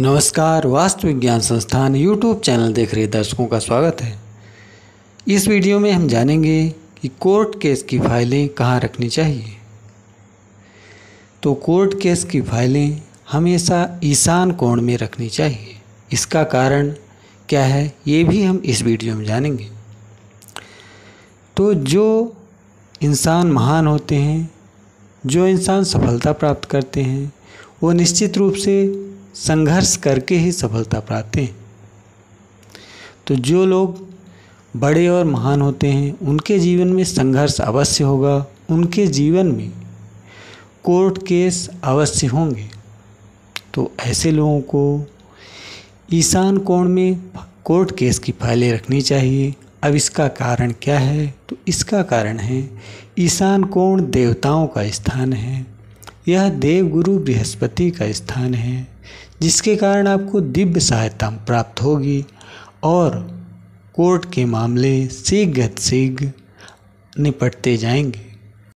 नमस्कार वास्तु विज्ञान संस्थान यूट्यूब चैनल देख रहे दर्शकों का स्वागत है इस वीडियो में हम जानेंगे कि कोर्ट केस की फाइलें कहाँ रखनी चाहिए तो कोर्ट केस की फाइलें हमेशा ईशान कोण में रखनी चाहिए इसका कारण क्या है ये भी हम इस वीडियो में जानेंगे तो जो इंसान महान होते हैं जो इंसान सफलता प्राप्त करते हैं वो निश्चित रूप से संघर्ष करके ही सफलता पाते हैं तो जो लोग बड़े और महान होते हैं उनके जीवन में संघर्ष अवश्य होगा उनके जीवन में कोर्ट केस अवश्य होंगे तो ऐसे लोगों को ईशान कोण में कोर्ट केस की फाइलें रखनी चाहिए अब इसका कारण क्या है तो इसका कारण है ईशान कोण देवताओं का स्थान है यह देवगुरु बृहस्पति का स्थान है जिसके कारण आपको दिव्य सहायता प्राप्त होगी और कोर्ट के मामले शीघ्र शीघ्र निपटते जाएंगे